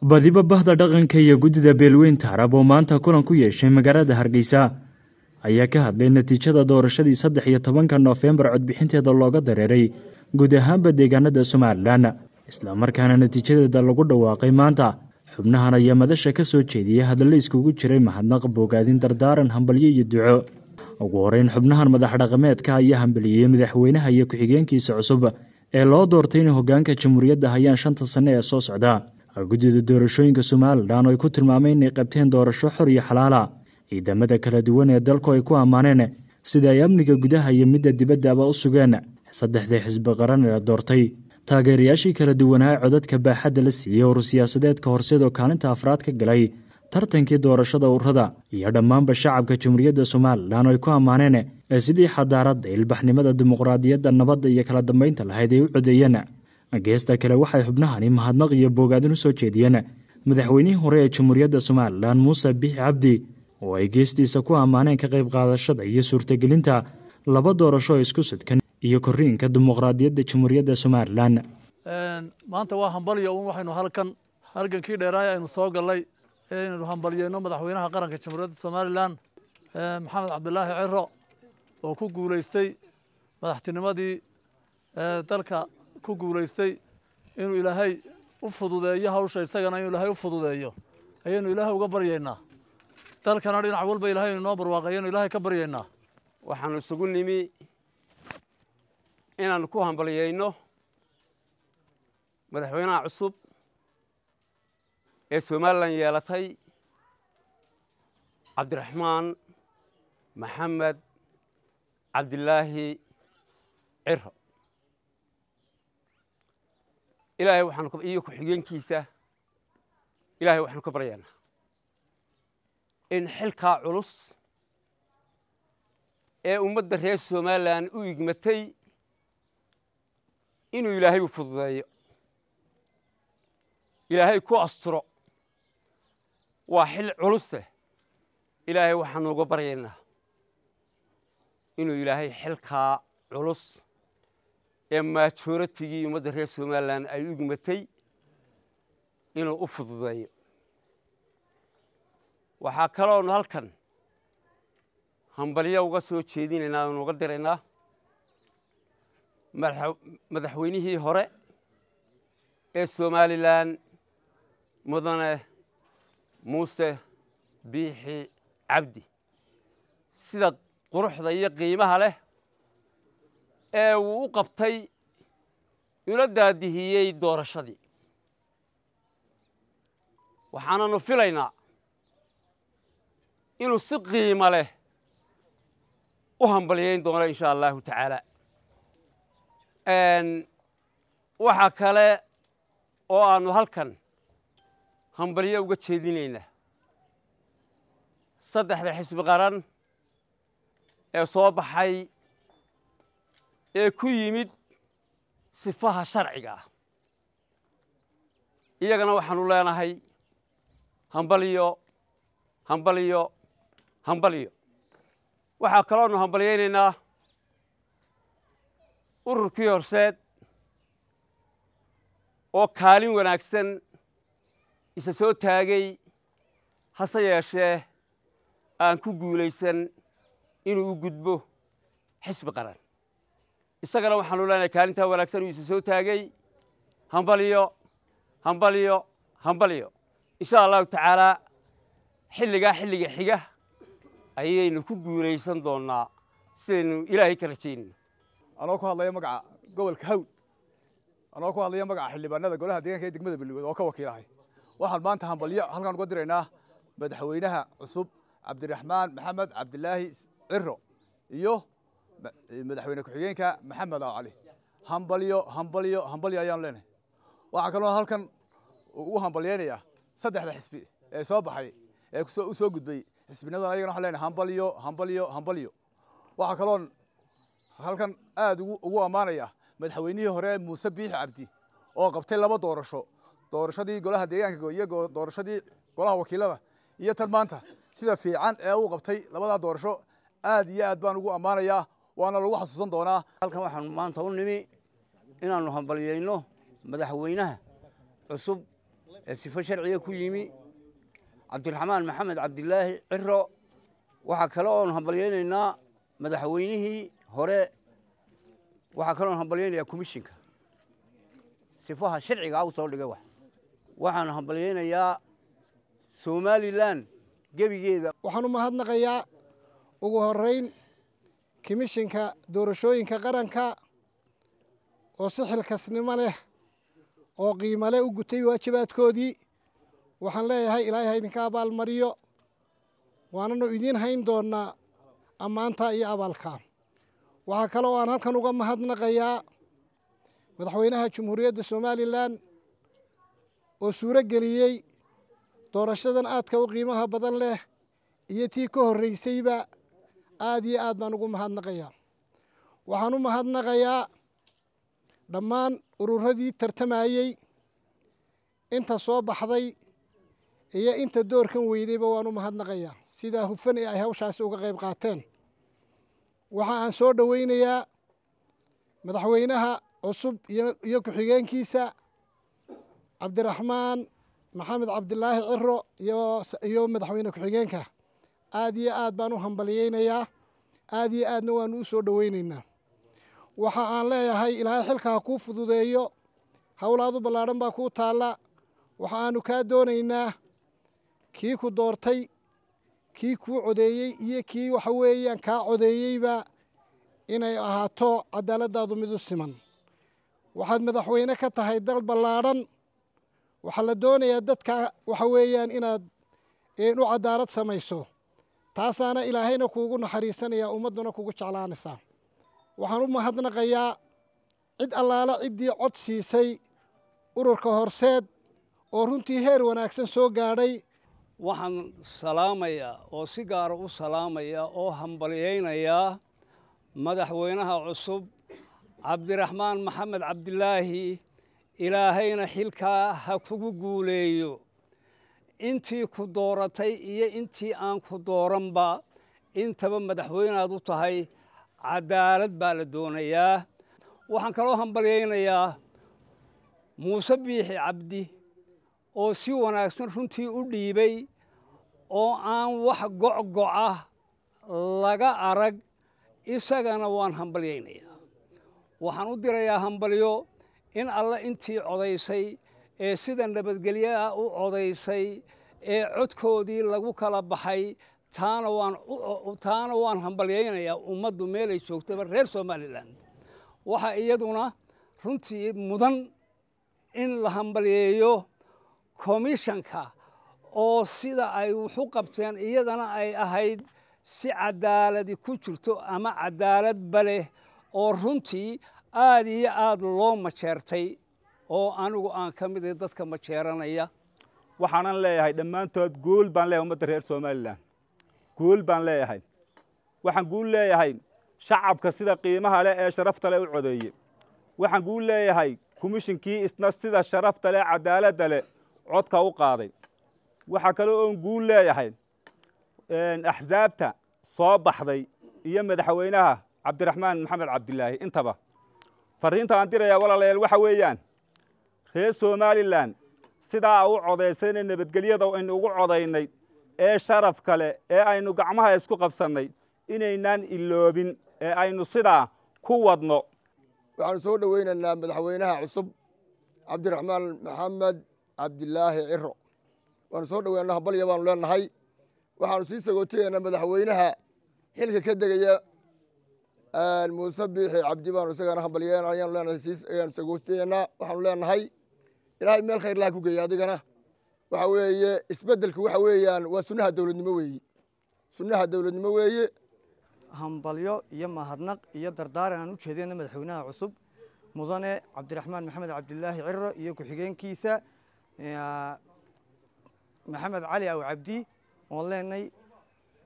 badiba bahda dhaqanka iyo guddida beelweynta carab oo maanta kulan ku yeeshay magaalada hargeysa ayaa ka hadlay natiijada doorashadii saddex iyo tobanka noofembar codbixinteeda looga dareeray guud ahaanba deegaanada somalilan markaana natiijadeeda lagu dhawaaqay maanta xubnahan ayaa madasha ka soo jeediyay hadalla iskugu jiray mahadnaq bogaadin dardaaran hambalyo iyo duco ugu horeyn xubnahan madax dhaqameedka ayaa hambaliyey madaxweynaha iyo ku-xigeenkiisa cusub ee loo doortay in hogaanka jamhuuriyadda hayaan shanta sanne ee soo socda guddida doorashooyinka somalilan oo ay ku tilmaameen inay qabteen doorasho xor iyo xalaala ah. ciidamada kala duwan ee dalku ay ku ammaaneen sida ay amniga gudaha iyo midda dibaddaba u sugeen saddexdii xisbi qaran ee doortay taageerayaashii kala duwanaa codadka baaxadda la siiyey oru siyaasadeedka horseedoo kaalinta afraad ka galay tartankii doorashada urada iyo dhammaanba shacabka jumhuuriyadda somalilan oo ay ku ammaaneen ee sidii xadaaradda ilbaxnimada dimuqraadiyadda nabadda iyo kala dambaynta lahayd ay u codeeyeen geesta kale waxay xubnahani mahadnaq iyo boogaadin u soo jeediyeen madaxweynihii hore ee jamhuuriyadda somalilan muuse biix cabdi oo ay geestiisa ku ammaaneen ka qayb qaadashada iyo suurtagelinta laba doorasho oo isku sudkan iyo korriinka dimuqraadiyadda jamhuuriyadda somalilan maanta waa hambalyo un waxaynu halkan halgankii dheeraay aynu soo gallay inaynu hambalyeyno madaxweynaha qaranka jamhuuriyadda somalilan maxamed cabdilaahi ciro oo ku guulaystay madaxtinimadii dalka ku guulaystay inuu ilaahay u fududeeyo hawsha isagana inuu ilahay u fududeeyo ayaynu ilaahay uga baryaynaa dalkana dhinac walba ilahay inuu noo barwaaqay ayaynu ilaahay ka baryaynaa waxaanu isugu nimi inaanu ku hambalyayno madaxweynaha cusub ee somalilan yeelatay cabdiraxmaan maxamed cabdilaahi ciro ilaahay waxaanu iyo ku-xigeenkiisa ilaahay waxaanu ka baryaynaa in xilkaa culus ee ummadda reer somalilan u igmatay inuu ilaahay u fududeeyo ilaahay ku asturo waa xil culuse eh. ilaahay waxaanuuga baryaynaa inuu ilaahay xilkaa culus ee maajooratigii ummadda reer somalilan ay u igmatay inuu u fududeeyo waxaa kaloonu halkan hambalyo uga soo jeedinaynaa oonu uga diraynaa madaxweynihii hore ee somalilan mudane muuse biixi cabdi sida quruxda iyo qiimaha leh ee wuu u qabtay ula daadihiyey doorashadii waxaananu filaynaa inuu si qiimo leh u hambalyayn doono insha allahu tacaala waxaa kale oo aanu halkan hambalyo uga jeedinaynaa saddexda xisbi qaran ee soo baxay ee ku yimid sifaha sharciga ah iyagana waxaanu leenahay hambaliyo hambaliyo hambaliyo waxaa kalooanu hambalyaynaynaa ururkii horseed oo kaalin wanaagsan isa soo taagay hase yeeshee aan ku guulaysan inuu u gudbo xisbi qaran isagana waxaanu leenahay kaalintaa wanaagsan uu isa soo taagay hambalyo hambalyo hambalyo insha allahu tacaalaa xilligaa xilliga xiga ayaynu ku guulaysan doonnaa sidaynu ilaahay ka rajaynayno anoo ku hadlaya magaca gobolka hawd anoo ku hadlaya magaca xildhibaanada golaha deeganka ee degmada balliwood oo ka wakiilahay waxaan maanta hambalyo halkaan uga diraynaa madaxweynaha cusub cabdiraxmaan maxamed cabdilaahi ciro iyo madaxweyne ku-xigeenka maxamed a cali hambalyo hambalyo hambalyo ayaan leenahay waxaa kaloo halkan u hambalyeynayaa saddexda xisbi ee soo baxay ee u soo gudbay xisbinadan ayagana waxaan leenahay hambalyo hambalyo hambalyo waxaa kaloon halkan aada ugu ammaanaya madaxweynihii hore muuse biix cabdi oo qabtay laba doorasho doorashadii golaha deegaanka iyo doorashadii golaha wakiilada iyo tan maanta sida fiican ee uu qabtay labadaa doorasho aad iyo aad baan ugu ammaanayaa waana lagu xasuusan doonaa halkan waxaan maanta u nimi inaannu hambalyayno madaxweynaha cusub ee sifo sharciga ku yimi cabdiraxmaan maxamed cabdilaahi ciro waxaa kale oonu hambalyaynaynaa madaxweynihii hore waxaa kaleoon hambalyaynayaa commishinka sifaha sharciga u soo dhigay wax waxaan hambalyaynayaa somalilan gebigeeda waxaan u mahadnaqayaa ugu horrayn kimishinka doorashooyinka qaranka oo si xilkasnimo leh oo qiimo leh u gutay waajibaadkoodii waxaan leeyahay ilaahay ha idinka abaalmariyo waananu idiin hayn doonnaa ammaanta iyo abaalka waxaa kale oo aan halkan uga mahadnaqayaa madaxweynaha jumhuuriyadda somalilan oo suuro geliyey doorashadan aadka u qiimaha badan leh iyo tii ka horraysayba aada iyo aad baan ugu mahadnaqayaa waxaan u mahadnaqayaa dhammaan ururadii tartamayey inta soo baxday iyo inta doorkan weydayba waan u mahadnaqayaa sidaa hufan ee ay hawshaasi uga qayb qaateen waxa aan soo dhoweynayaa madaxweynaha cusub iyo ku-xigeenkiisa cabdiraxmaan maxamed cabdilaahi ciro iyo madaxweyne ku-xigeenka aad iyo aad baan u hambalyaynayaa aad iyo aadna waanu u soo dhowaynaynaa waxa aan leeyahay ilaahay xilka ha kuu fududeeyo howlaadu ballaadhan baa kuu taalla waxa aanu kaa doonaynaa kii ku doortay kii kuu codeeyey iyo kii waxa weeyaan kaa codeeyeyba inay ahaato cadaaladaadu mid u siman waxaad madaxweyne ka tahay dal ballaadhan waxaa la doonayaa dadka waxa weeyaan inaad u cadaalad samayso taasaana ilaahayna kuugu naxariisanayaa ummadduna kugu jeclaanaysaa waxaan u mahadnaqayaa cid allaale ciddii cod siisay ururka horseed oo runtii heer wanaagsan soo gaadhay waxaan salaamayaa oo si gaara ah u salaamayaa oo hambalyaynayaa madaxweynaha cusub cabdiraxmaan maxamed cabdilaahi ilaahayna xilkaa ha kugu guuleeyo intii ku dooratay iyo intii aan ku dooranba intaba madaxweyneaad u tahay cadaalad baa la doonayaa waxaan kaloo hambalyaynayaa muuse biixi cabdi oo si wanaagsan runtii u dhiibay oo aan wax gocgocah laga arag isagana waan hambalyaynayaa waxaan u dirayaa hambalyo in alla intii codaysay ee sida nabadgelyaa u codaysay ee codkoodii lagu kala baxay taana waantaana waan hambalyaynayaa ummaddu meelay joogtaba reer somalilan waxa iyaduna runtii mudan in la hambalyeeyo komishanka oo sida ay wuxu qabteen iyadana ay ahayd si cadaaladi ku jirto ama cadaalad baleh oo runtii aad iyo aad loo majeertay oo anigu aan ka mid dadka majeeranaya waxaanan leeyahay dhammaantood guul baan leeyahay ummadda reer somalilan guul baan leeyahay waxaan guul leeyahay shacabka sida qiimaha leh ee sharafta leh u codeeyey waxaan guul leeyahay komishinkii isna sida sharafta leh cadaaladda leh codka u qaaday waxaa kale oon guul leeyahay axsaabta soo baxday iyo madaxweynaha cabdiraxmaan maxamed cabdilaahi intaba fariinta aan dirayaa walaalayaal waxa weeyaan reer somalilan sidaa u codaysayna nabadgelyada aynu ugu codaynay ee sharaf kale ee aynu gacmaha isku qabsannay inaynaan iloobin ee aynu sidaa ku wadno waxaanu soo dhoweynaynaa madaxweynaha cusub cabdiraxmaan maxamed cabdilaahi ciro waanu soo dhaweynaa hambalya baanu leenahay waxaanu sii sagootigaynaa madaxweynaha xilka ka degaya muuse biixi cabdi baanu isagana hambalyayaanu leenahay sii ayaanu waxaanu leenahay ilaahay meel khayr laha ku geeye adigana waxa weeye isbedelku waxa weeyaan waa sunnaha dowladnimo weeye sunnaha dowladnimo weeye hambalyo iyo mahadnaq iyo dardaar aan u jeedeyna madaxweynaha cusub mudane cabdiraxmaan maxamed cabdilaahi cirro iyo ku-xigeenkiisa maxamed cali aw cabdi oon leenay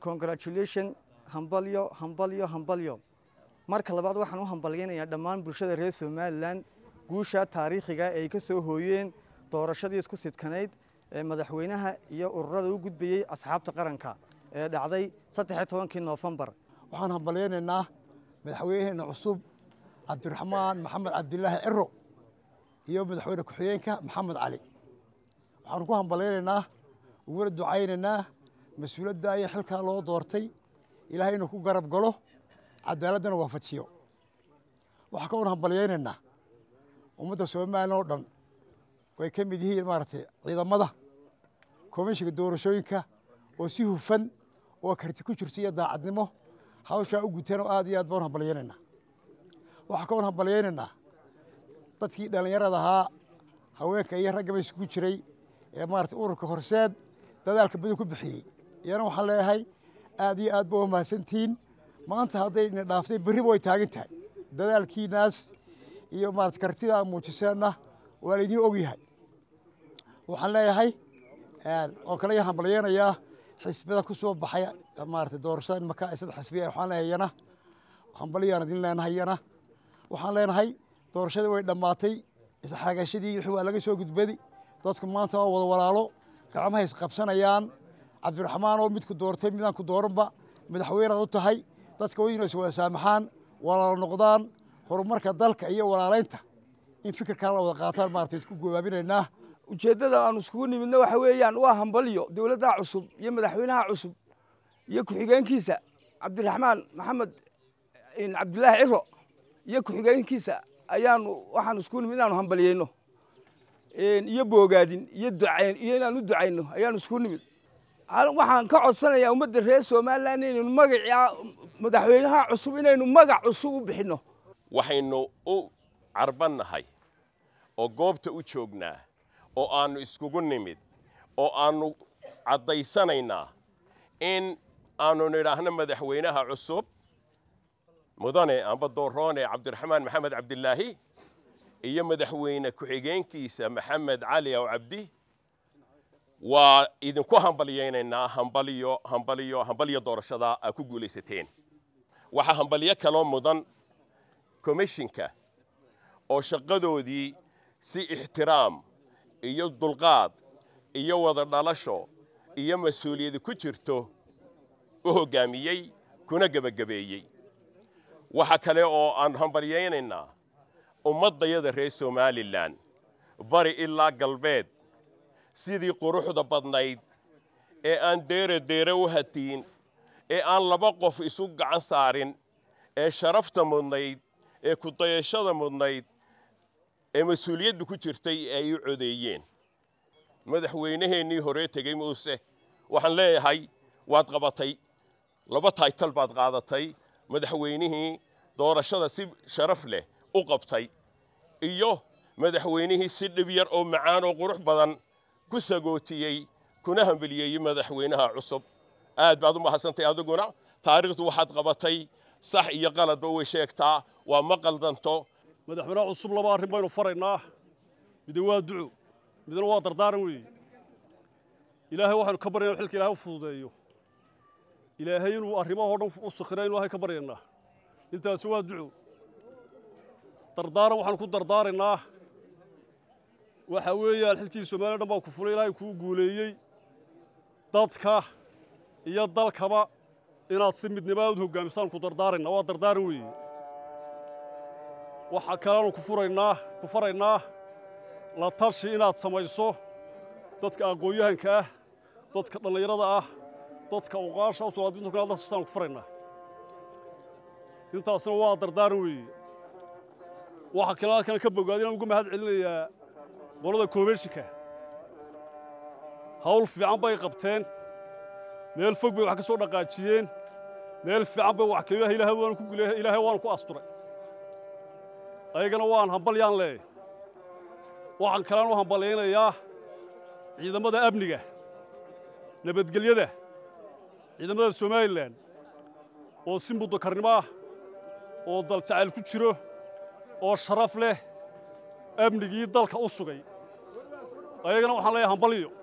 congratulation hambalyo hambalyo hambalyo marka labaad waxaan u hambalyeynayaa dhammaan bulshada reer somalilan guusha taariikhiga ay ka soo hooyeen doorashadii isku sidkanayd ee madaxweynaha iyo ururada u gudbayey asxaabta qaranka ee dhacday saddexiy tobankii noofembar waxaan hambalyaynaynaa madaxweynaheena cusub cabdiraxmaan maxamed cabdilaahi ciro iyo madaxweyne ku-xigeenka maxamed cali waxaanu ku hambalaynaynaa uguna ducaynaynaa mas-uuladda iyo xilkaa loo doortay ilaahay inuu ku garab galo cadaaladdana waafajiyo waxaa kaloon hambalyeynaynaa ummadda somalilan oo dhan way ka mid yihiin maaragtay ciidamada komishinka doorashooyinka oo si hufan oo karti ku jirto iyo daacadnimo hawshaa u gutanoo aad iyo aad baan u hambalyaynaynaa waxaa kaoon hambalyaynaynaa dadkii dhallinyarada ahaa haweenka iyo raggaba isugu jiray ee maarata ururka horseed dadaalka badan ku bixiyey iyana waxaan leeyahay aad iyo aad ba u mahadsantihiin maanta hadday idin dhaaftay berriba way taagan tahay dadaalkiinaas iyo marat kartidaa muujiseenna waa la idiin ogyahay waxaan leeyahay oo kale yaan hambaliyeynayaa xisbiyada ku baxay maarata doorashada imanka saddex xisbiya waxaan leeyahay iyana hambaliyaan idin leenahay iyana waxaan leenahay doorashadii way dhammaatay isxaagashadii wixii waa laga soo gudbadi dadku maanta waa wada walaalo gacmaha isqabsanayaan cabdiraxmaan oo midku doortay midaan ku dooranba madaxweynead u tahay dadka waa inay is saamaxaan walaalo noqdaan horumarka dalka iyo walaalaynta in fikirkaan la wada qaataan maarata isku gobaabinaynaa ujeeddada aan iskugu nimidna waxa weeyaan waa hambalyo dowladdaa cusub iyo madaxweynaha cusub iyo ku-xigeenkiisa cabdiraxmaan maxamed eh, cabdilaahi ciro iyo ku-xigeenkiisa ayaanu waxaan iskugu nimid inaanu hambalyeyno iyo boogaadin iyo ducayn iyo inaan u ducayno ayaanu iskugu nimid waxaan ka codsanayaa ummadda reer somalilan inaynu magacii ah, madaxweynaha cusub inaynu magac cusub u bixino waxaynu u carbannahay oo goobta u joognaa oo aannu iskugu nimid oo aannu caddaysanaynaa in aannu nidhaahno madaxweynaha cusub mudane amba dooroone cabdiraxmaan maxamed cabdilaahi iyo madaxweyne ku-xigeenkiisa maxamed cali aw cabdi waa idinku hambalyaynaynaa hambaliyo hambaliyo hambaliyo doorashada aad ku guulaysateen waxaa hambalyo kaloo mudan commishinka oo shaqadoodii si ixtiraam iyo dulqaad iyo wada dhalasho iyo mas-uuliyadi ku jirto u hoggaamiyey kuna gebagabeeyey waxa kale oo aan hambalyaynaynaa ummaddayada reer somalilan bari ilaa galbeed sidii quruxda badnayd ee aan deere deere u hatiin ee aan laba qof isu gacan saarin ee sharafta mudnayd ee ku dayashada mudnayd ee mas-uuliyaddu ku jirtay ee ay u codeeyeen madaxweyneheennii horee tegey muuse waxaan leeyahay waad qabatay laba taytal baad qaadatay madaxweynihii doorashada si sharaf leh u qabtay iyo madaxweynihii si dhib yar oo macaan oo qurux badan ku sagootiyey kuna hambeliyeeyey madaxweynaha cusub aad baad u mahadsantay adiguna taariikhdu waxaad qabatay sax iyo qaladba way sheegtaa waa ma qaldanto madaxweynaha cusub laba arrin baynu faraynaa midna waa duco midna waa dardaaran weeye ilaahay waxaanu ka baryaynaa xilka ilahay u fududeeyo ilaahay inuu arrimahoo dhan u sakhira inu ilahay ka baryaynaa intaasi waa duco dardaaran waxaanu ku dardaaraynaa waxa weeyaan xilkii somaaliya dhan baa ku fulay ilahay kuu guuleeyey dadka iyo dalkaba inaad si midnimaad hoggaamisaan ku dardaaraynaa waa dardaaran weeye waxaa kaleanu ku faraynaa la tashi inaad samayso dadka aqoon-yahanka ah dadka dhallinyarada ah dadka oqaasha usulaadintu inaad la siisaan ku faraynaa intaasna waa dardaaran weeye waxaa kale halkan ka bogaada inaan uga mahad celinayaa qolada koobeenshinka hawl fiican bay qabteen meel fog bay wax ka soo dhaqaajiyeen meel fiican bay wax keliyaha ilaha waanu ku guleehay ilaahay waanu ku asturay ayagana waan hambalyaan leeyahy waxaan kalaan u hambalyaynayaa ciidamada amniga nabadgelyada ciidamada somalilan oo si muddokarnimo ah oo jacayl ku jiro oo sharaf leh amnigii dalka u sugay ayagana waxaan leeyahay hambalyo